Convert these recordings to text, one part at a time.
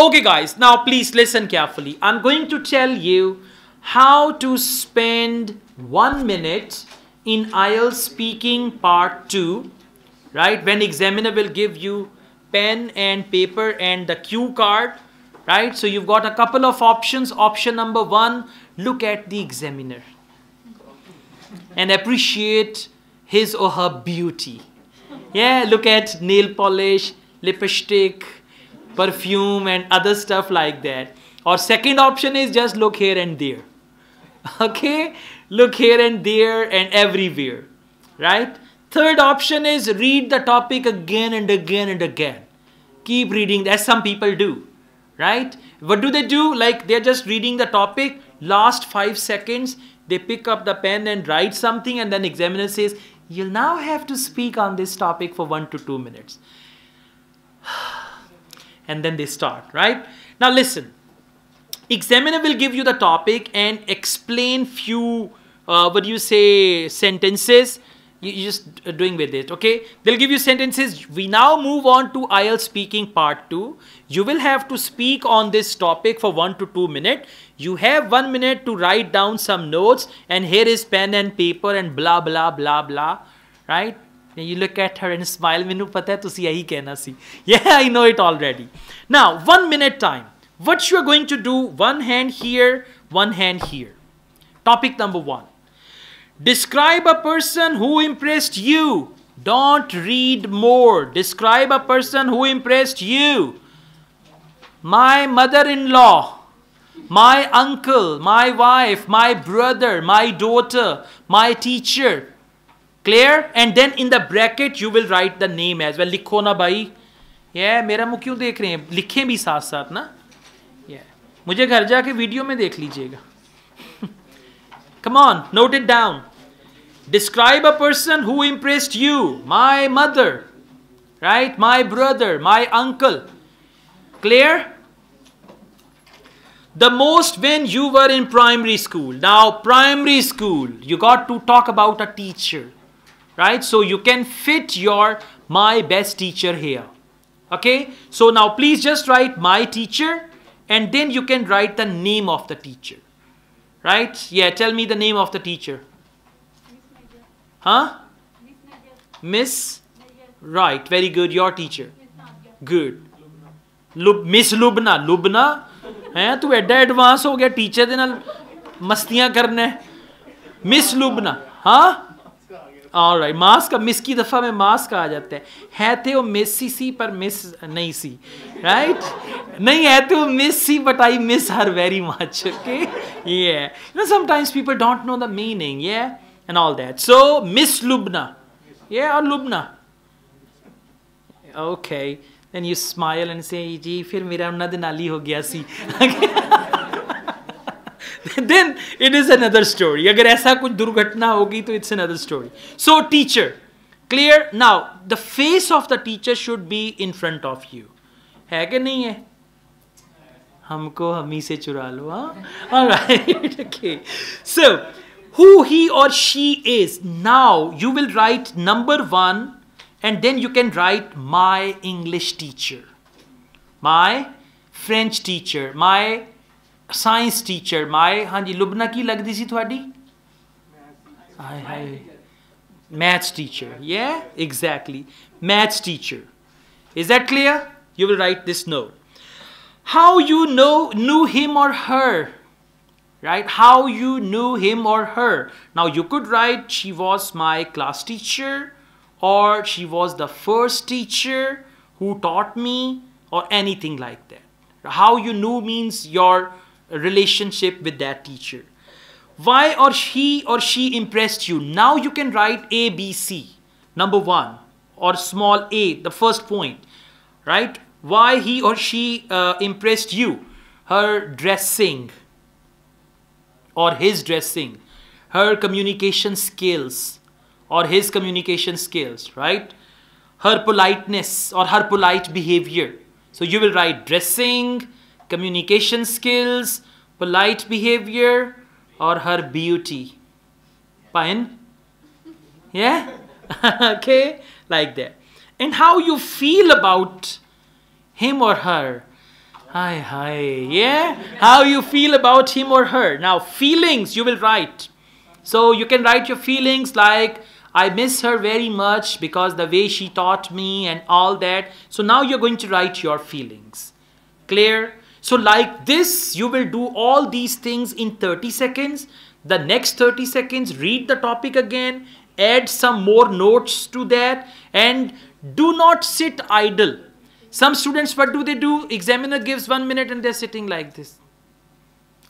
Okay guys, now please listen carefully. I'm going to tell you how to spend one minute in IELTS speaking part 2, right? When examiner will give you pen and paper and the cue card, right? So you've got a couple of options. Option number one, look at the examiner and appreciate his or her beauty. Yeah, look at nail polish, lipstick, perfume and other stuff like that or second option is just look here and there okay look here and there and everywhere right third option is read the topic again and again and again keep reading as some people do right what do they do like they're just reading the topic last five seconds they pick up the pen and write something and then examiner says you'll now have to speak on this topic for one to two minutes and then they start, right? Now listen, examiner will give you the topic and explain few, uh, what do you say, sentences you just doing with it okay they'll give you sentences we now move on to IELTS speaking part 2 you will have to speak on this topic for 1 to 2 minutes. you have 1 minute to write down some notes and here is pen and paper and blah blah blah blah right you look at her and smile ਮੈਨੂੰ to see. ਤੁਸੀਂ can ਕਹਿਣਾ see. yeah i know it already now 1 minute time what you are going to do one hand here one hand here topic number 1 describe a person who impressed you don't read more describe a person who impressed you my mother-in-law my uncle my wife my brother my daughter my teacher clear and then in the bracket you will write the name as well likho na bhai yeah मेरा मुंह क्यों देख रहे हैं लिखें भी साथ साथ ना yeah मुझे घर जाके वीडियो में देख लीजिएगा come on note it down describe a person who impressed you my mother right my brother my uncle clear the most when you were in primary school now primary school you got to talk about a teacher right? So you can fit your my best teacher here. Okay, so now please just write my teacher and then you can write the name of the teacher. Right? Yeah, tell me the name of the teacher. Huh? Miss? Right, very good, your teacher. Good. Miss Lubna. Lubna. Hey, ਹੈ ਤੂੰ ਐਡਾ advance ਹੋ ਗਿਆ teacher ਦੇ ਨਾਲ ਮਸਤੀਆਂ ਕਰਨਾ miss Lubna ਹਾਂ all right mask का मिस की दफ़ा में मास्क आ जाते हैं है थे वो मिस सी सी पर मिस नहीं सी राइट नहीं है थे वो miss see but I miss her very much okay ये है you know sometimes people don't know the meaning ये and all that so miss Lubna ये और Lubna okay then you smile and say जी फिर मेरा उन्होंने नाली हो गया see then it is another story अगर ऐसा कुछ दुर्घटना होगी तो it's another story so teacher clear now the face of the teacher should be in front of you है कि नहीं है हमको हम ही से चुरा लो हाँ right okay so who he और she is now you will write number one and then you can write my English teacher, my French teacher, my science teacher my ਹਾਂਜੀ ਲੁਬਨਾ ਕੀ ਲੱਗਦੀ ਸੀ ਤੁਹਾਡੀ ਹਾਏ ਹਾਏ maths teacher. Yeah, exactly. Maths teacher. Is that clear? You will write this note. How you know knew him or her. Right? How you knew him or her. Now you could write she was my class teacher or she was the first teacher who taught me or anything like that. How you knew means your relationship with that teacher. Why or he or she impressed you? Now you can write A, B, C. Number one or small a, the first point, right? Why he or she uh, impressed you? Her dressing or his dressing, her communication skills or his communication skills, right? Her politeness or her polite behavior. So you will write dressing, communication skills, polite behavior, or her beauty. Fine? Yeah? okay? Like that. And how you feel about him or her. Hi, hi. Yeah? How you feel about him or her. Now, feelings you will write. So you can write your feelings like, I miss her very much because the way she taught me and all that. So now you're going to write your feelings. Clear? So like this, you will do all these things in 30 seconds. The next 30 seconds, read the topic again, add some more notes to that and do not sit idle. Some students, what do they do? Examiner gives one minute and they're sitting like this.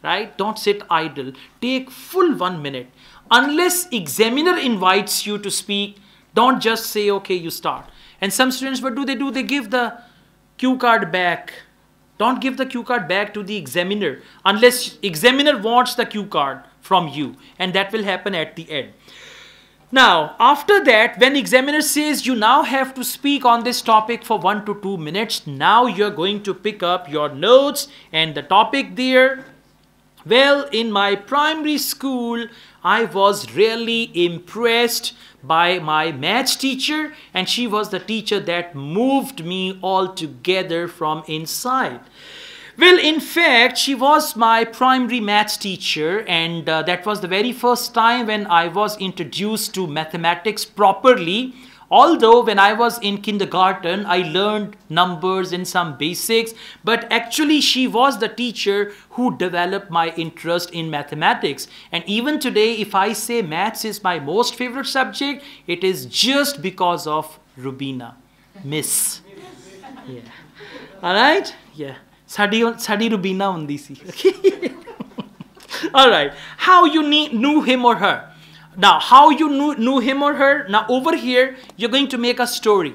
Right? Don't sit idle. Take full one minute. Unless examiner invites you to speak, don't just say, okay, you start. And some students, what do they do? They give the cue card back don't give the cue card back to the examiner unless examiner wants the cue card from you and that will happen at the end. Now, after that, when examiner says you now have to speak on this topic for one to two minutes, now you're going to pick up your notes and the topic there well, in my primary school, I was really impressed by my maths teacher and she was the teacher that moved me altogether from inside. Well, in fact, she was my primary maths teacher, and uh, that was the very first time when I was introduced to mathematics properly. Although when I was in kindergarten, I learned numbers and some basics, but actually she was the teacher who developed my interest in mathematics. And even today, if I say maths is my most favorite subject, it is just because of Rubina, Miss. Yeah. All right? Yeah. Sadi, sadi Rubina on DC. Okay. All right. How you knew him or her? Now, how you knew, knew him or her? Now, over here, you're going to make a story.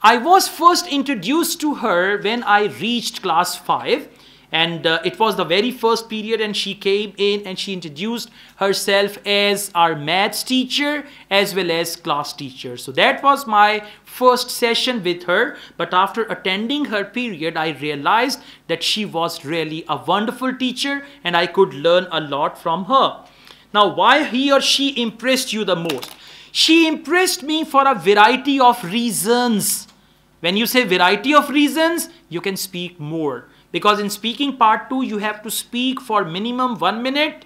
I was first introduced to her when I reached class 5 and uh, it was the very first period and she came in and she introduced herself as our maths teacher as well as class teacher so that was my first session with her but after attending her period i realized that she was really a wonderful teacher and i could learn a lot from her now, why he or she impressed you the most? She impressed me for a variety of reasons. When you say variety of reasons, you can speak more. Because in speaking part 2, you have to speak for minimum 1 minute,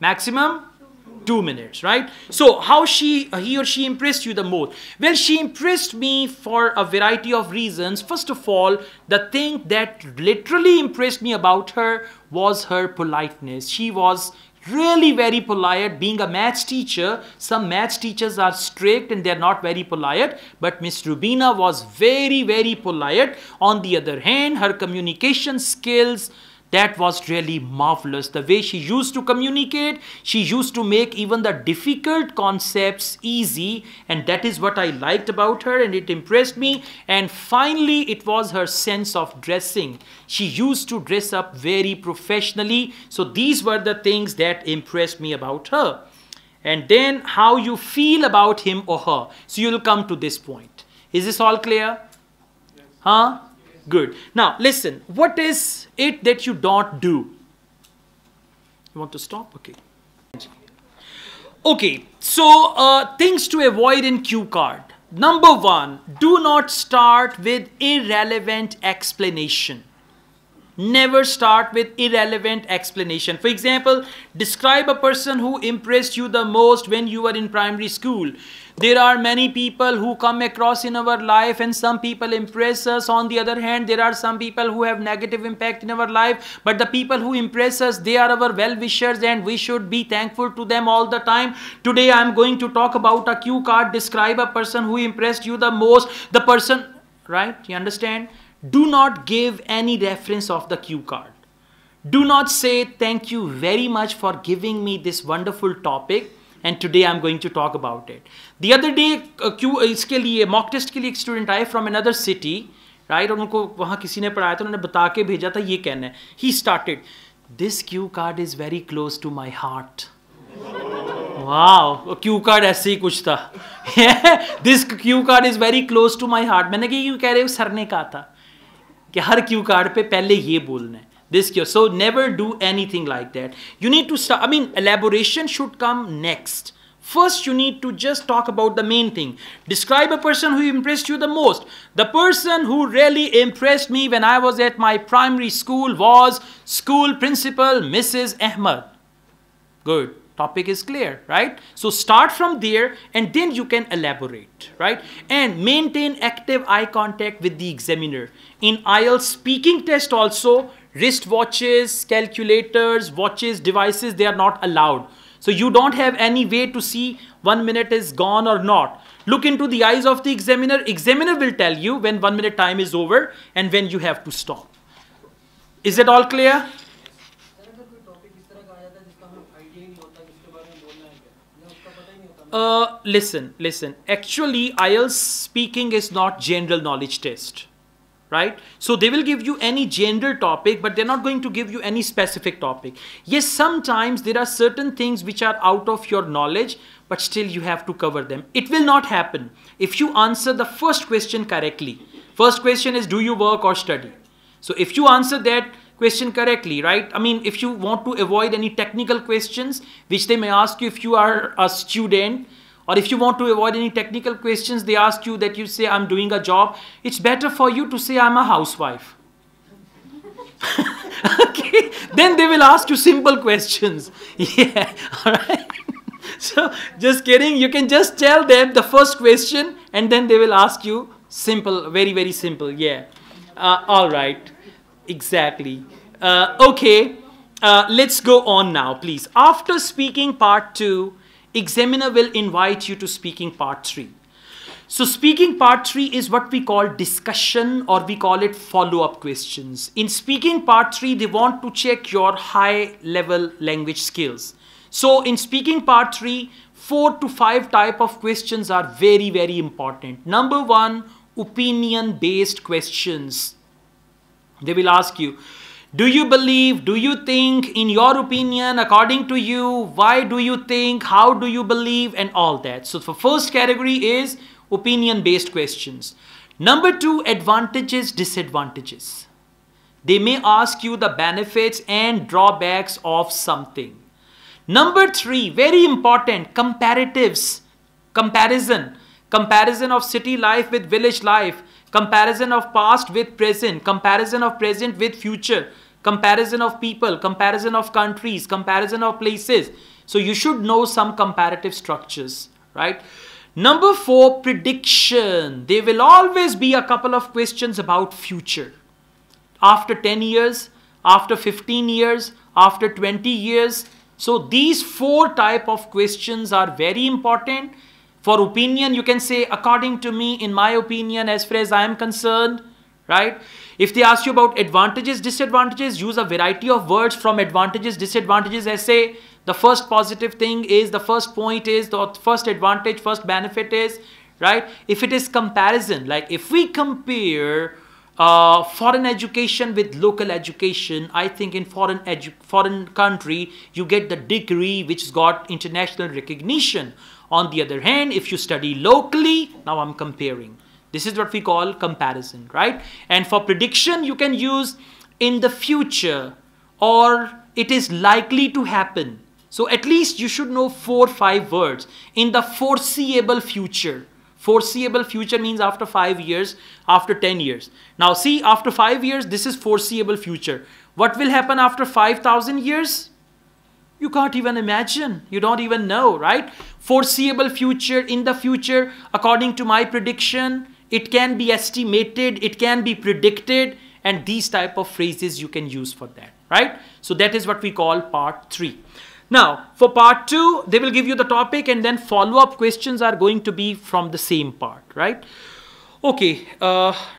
maximum 2 minutes, right? So how she, he or she impressed you the most? Well, she impressed me for a variety of reasons. First of all, the thing that literally impressed me about her was her politeness. She was really very polite being a maths teacher some maths teachers are strict and they're not very polite but miss rubina was very very polite on the other hand her communication skills that was really marvelous the way she used to communicate she used to make even the difficult concepts easy and that is what i liked about her and it impressed me and finally it was her sense of dressing she used to dress up very professionally so these were the things that impressed me about her and then how you feel about him or her so you'll come to this point is this all clear yes. huh Good. Now, listen, what is it that you don't do? You want to stop? Okay. Okay, so uh, things to avoid in cue card. Number one, do not start with irrelevant explanation. Never start with irrelevant explanation. For example, describe a person who impressed you the most when you were in primary school. There are many people who come across in our life and some people impress us. On the other hand, there are some people who have negative impact in our life. But the people who impress us, they are our well-wishers and we should be thankful to them all the time. Today I am going to talk about a cue card. Describe a person who impressed you the most. The person, right? You understand? do not give any reference of the cue card. Do not say thank you very much for giving me this wonderful topic and today I'm going to talk about it. The other day a, cue, a mock test student from another city right? he started this cue card is very close to my heart. Wow, a cue card as such. This cue card is very close to my heart. I said, you were saying, sir, कि हर Q card पे पहले ये बोलना है this cue so never do anything like that you need to I mean elaboration should come next first you need to just talk about the main thing describe a person who impress you the most the person who really impress me when I was at my primary school was school principal Mrs Ahmed good topic is clear right so start from there and then you can elaborate right and maintain active eye contact with the examiner in IELTS speaking test also wristwatches calculators watches devices they are not allowed so you don't have any way to see one minute is gone or not look into the eyes of the examiner examiner will tell you when one minute time is over and when you have to stop is it all clear Uh, listen, listen. Actually, IELTS speaking is not general knowledge test, right? So they will give you any general topic, but they're not going to give you any specific topic. Yes, sometimes there are certain things which are out of your knowledge, but still you have to cover them. It will not happen if you answer the first question correctly. First question is, do you work or study? So if you answer that question correctly, right? I mean, if you want to avoid any technical questions, which they may ask you if you are a student, or if you want to avoid any technical questions, they ask you that you say, I'm doing a job. It's better for you to say, I'm a housewife. okay? Then they will ask you simple questions. Yeah, all right? so, just kidding. You can just tell them the first question, and then they will ask you simple, very, very simple. Yeah. Uh, all right. Exactly. Uh, okay, uh, let's go on now, please. After speaking part two, examiner will invite you to speaking part three. So speaking part three is what we call discussion or we call it follow-up questions. In speaking part three, they want to check your high level language skills. So in speaking part three, four to five type of questions are very, very important. Number one, opinion based questions. They will ask you, do you believe? Do you think? In your opinion, according to you, why do you think? How do you believe? And all that. So, for first category is opinion based questions. Number two, advantages, disadvantages. They may ask you the benefits and drawbacks of something. Number three, very important, comparatives, comparison, comparison of city life with village life comparison of past with present, comparison of present with future, comparison of people, comparison of countries, comparison of places. So you should know some comparative structures, right? Number four, prediction. There will always be a couple of questions about future. After 10 years, after 15 years, after 20 years. So these four type of questions are very important for opinion, you can say, according to me, in my opinion, as far as I am concerned, right? If they ask you about advantages, disadvantages, use a variety of words from advantages, disadvantages, essay. The first positive thing is, the first point is, the first advantage, first benefit is, right? If it is comparison, like if we compare uh, foreign education with local education, I think in foreign foreign country, you get the degree which got international recognition. On the other hand, if you study locally, now I'm comparing. This is what we call comparison, right? And for prediction, you can use in the future or it is likely to happen. So at least you should know four five words in the foreseeable future. Foreseeable future means after five years, after 10 years. Now see, after five years, this is foreseeable future. What will happen after 5,000 years? you can't even imagine. You don't even know, right? Foreseeable future, in the future, according to my prediction, it can be estimated, it can be predicted, and these type of phrases you can use for that, right? So that is what we call part three. Now, for part two, they will give you the topic and then follow-up questions are going to be from the same part, right? Okay, uh,